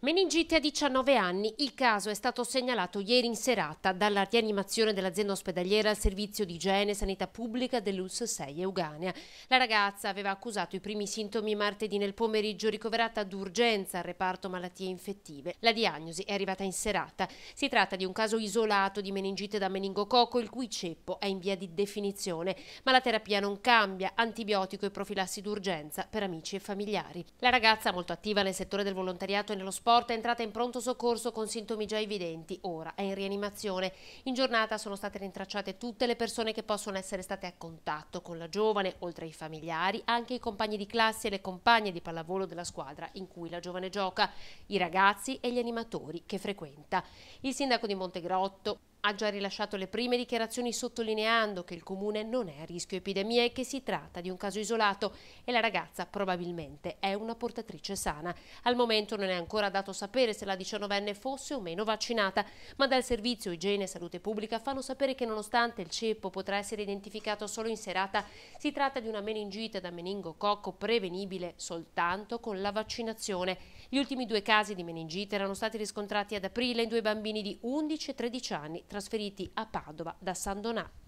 Meningite a 19 anni, il caso è stato segnalato ieri in serata dalla rianimazione dell'azienda ospedaliera al servizio di igiene e sanità pubblica dell'US 6 Euganea. La ragazza aveva accusato i primi sintomi martedì nel pomeriggio ricoverata d'urgenza al reparto malattie infettive. La diagnosi è arrivata in serata. Si tratta di un caso isolato di meningite da meningococco il cui ceppo è in via di definizione, ma la terapia non cambia, antibiotico e profilassi d'urgenza per amici e familiari. La ragazza molto attiva nel settore del volontariato e nello sport, sport è entrata in pronto soccorso con sintomi già evidenti, ora è in rianimazione. In giornata sono state rintracciate tutte le persone che possono essere state a contatto con la giovane, oltre ai familiari, anche i compagni di classe e le compagne di pallavolo della squadra in cui la giovane gioca, i ragazzi e gli animatori che frequenta. Il sindaco di Montegrotto, ha già rilasciato le prime dichiarazioni sottolineando che il comune non è a rischio epidemia e che si tratta di un caso isolato e la ragazza probabilmente è una portatrice sana. Al momento non è ancora dato sapere se la 19enne fosse o meno vaccinata, ma dal servizio igiene e salute pubblica fanno sapere che nonostante il ceppo potrà essere identificato solo in serata, si tratta di una meningite da meningococco prevenibile soltanto con la vaccinazione. Gli ultimi due casi di meningite erano stati riscontrati ad aprile in due bambini di 11 e 13 anni trasferiti a Padova da San Donato.